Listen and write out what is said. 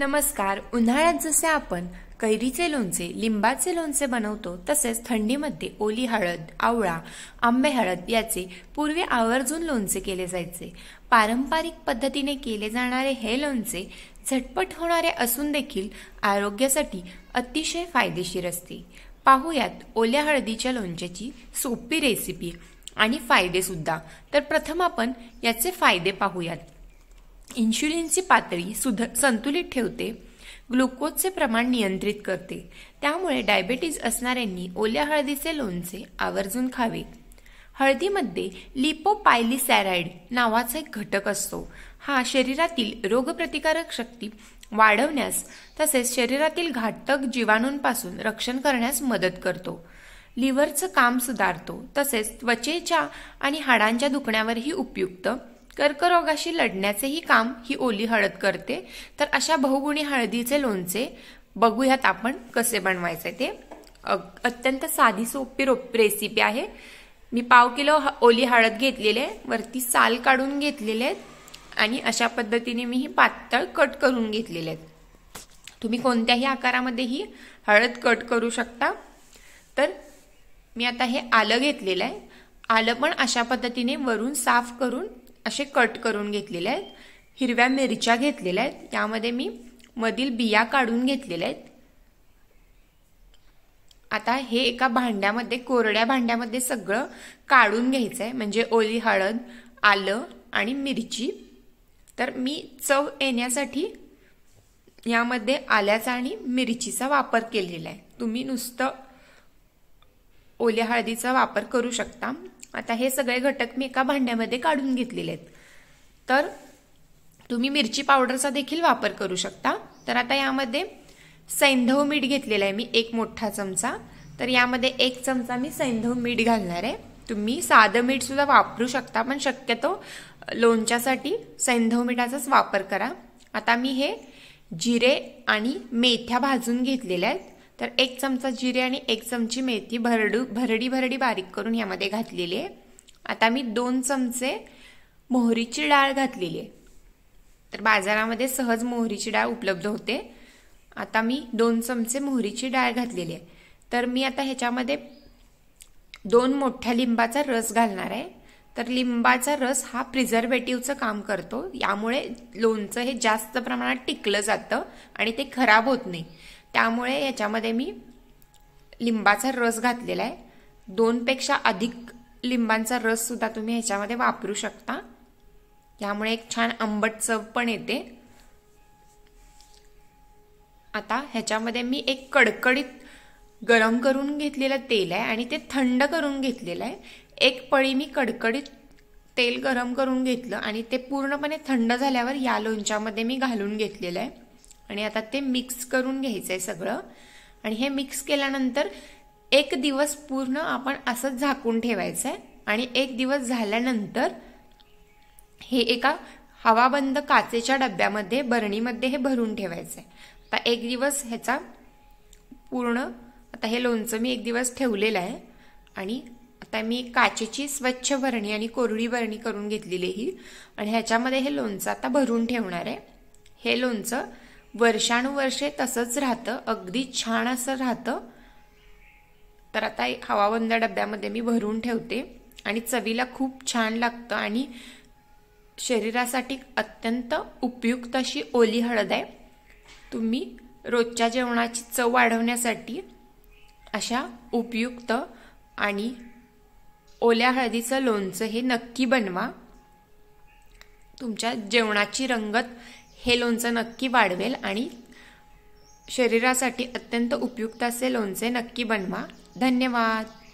नमस्कार उन्हाळ्यात जसे आपण कैरीचे लोणचे लिंबाचे लोणचे बनवतो तसेच थंडीमध्ये ओली हळद आवळा आंबे हळद याचे पूर्वी आवर्जून लोणचे केले जायचे पारंपरिक पद्धतीने केले जाणारे हे लोणचे झटपट होणारे असून देखील आरोग्यासाठी अतिशय फायदेशीर असते पाहूयात ओल्या हळदीच्या लोणच्याची सोपी रेसिपी आणि फायदेसुद्धा तर प्रथम आपण याचे फायदे पाहूयात इन्शुलिनची पातळी सुध संतुलित ठेवते ग्लुकोजचे प्रमाण नियंत्रित करते त्यामुळे डायबेटीज असणाऱ्यांनी ओल्या हळदीचे लोणचे आवर्जून खावे हळदीमध्ये लिपोपायलिसॅराइड नावाचा एक घटक असतो हा शरीरातील रोगप्रतिकारक शक्ती वाढवण्यास तसेच शरीरातील घातक जीवाणूंपासून रक्षण करण्यास मदत करतो लिव्हरचं काम सुधारतो तसेच त्वचेच्या आणि हाडांच्या दुखण्यावरही उपयुक्त कर्करोगाशी लढण्याचेही काम ही ओली हळद करते तर अशा बहुगुणी हळदीचे लोणचे बघूयात आपण कसे बनवायचे ते अत्यंत साधी सोपी रोप रेसिपी आहे मी पाव किलो ओली हळद घेतलेली आहे वरती साल काढून घेतलेले आहेत आणि अशा पद्धतीने मी ही पातळ कट करून घेतलेले आहेत तुम्ही कोणत्याही आकारामध्ये ही हळद कट करू शकता तर मी आता हे आलं घेतलेलं आहे आलं पण अशा पद्धतीने वरून साफ करून असे कट करून घेतलेले आहेत हिरव्या मिरच्या घेतलेल्या आहेत त्यामध्ये मी मधील बिया काढून घेतलेल्या आहेत आता हे एका भांड्यामध्ये कोरड्या भांड्यामध्ये सगळं काढून घ्यायचं आहे म्हणजे ओली हळद आलं आणि मिरची तर मी चव येण्यासाठी यामध्ये आल्याचा आणि मिरचीचा वापर केलेला आहे तुम्ही नुसतं ओल्या हळदीचा वापर करू शकता आता हे सगळे घटक मी एका भांड्यामध्ये काढून घेतलेले आहेत तर तुम्ही मिरची पावडरचा देखील वापर करू शकता तर आता यामध्ये सैंधव मीठ घेतलेलं आहे मी एक मोठा चमचा तर यामध्ये एक चमचा मी सैंधव मीठ घालणार आहे तुम्ही साधं मीठ सुद्धा वापरू शकता पण शक्यतो लोणच्यासाठी सैंधव मिठाचाच वापर करा आता मी हे जिरे आणि मेथ्या भाजून घेतलेल्या आहेत तर एक चमचा जिरे आणि एक चमची मेथी भरडू भरडी भरडी बारीक करून यामध्ये घातलेली आहे आता मी दोन चमचे मोहरीची डाळ घातलेली आहे तर बाजारामध्ये सहज मोहरीची डाळ उपलब्ध होते आता मी दोन चमचे मोहरीची डाळ घातलेली आहे तर मी आता ह्याच्यामध्ये दोन मोठ्या लिंबाचा रस घालणार आहे तर लिंबाचा रस हा प्रिझर्वेटिव्हचं काम करतो यामुळे लोणचं हे जास्त प्रमाणात टिकलं जातं आणि ते खराब होत नाही त्यामुळे याच्यामध्ये मी लिंबाचा रस घातलेला आहे दोनपेक्षा अधिक लिंबांचा रससुद्धा तुम्ही ह्याच्यामध्ये वापरू शकता यामुळे एक छान आंबट चव पण येते आता ह्याच्यामध्ये मी एक कडकडीत गरम करून घेतलेलं तेल आहे आणि ते थंड करून घेतलेलं आहे एक पळी मी कडकडीत तेल गरम करून घेतलं आणि ते पूर्णपणे थंड झाल्यावर या लोणच्यामध्ये मी घालून घेतलेलं आहे आणि आता ते मिक्स करून घ्यायचं आहे सगळं आणि हे मिक्स केल्यानंतर एक दिवस पूर्ण आपण असं झाकून ठेवायचं आहे आणि एक दिवस झाल्यानंतर हे एका हवाबंद काचेच्या डब्यामध्ये बरणीमध्ये हे भरून ठेवायचं आहे आता एक दिवस ह्याचा पूर्ण आता हे लोणचं मी एक दिवस ठेवलेलं आहे आणि आता मी काचेची स्वच्छ भरणी आणि कोरडी भरणी करून घेतलेली ही आणि ह्याच्यामध्ये हे लोणचं आता भरून ठेवणार आहे हे लोणचं वर्षानुवर्षे तसंच राहतं अगदी छान असं राहतं तर आता हवाबंद डब्यामध्ये मी भरून ठेवते आणि चवीला खूप छान लागतं आणि शरीरासाठी अत्यंत उपयुक्त अशी ओली हळद आहे तुम्ही रोजच्या जेवणाची चव वाढवण्यासाठी अशा उपयुक्त आणि ओल्या हळदीचं लोणचं हे नक्की बनवा तुमच्या जेवणाची रंगत हे लोणचं नक्की वाढवेल आणि शरीरासाठी अत्यंत उपयुक्त असे लोणचे नक्की बनवा धन्यवाद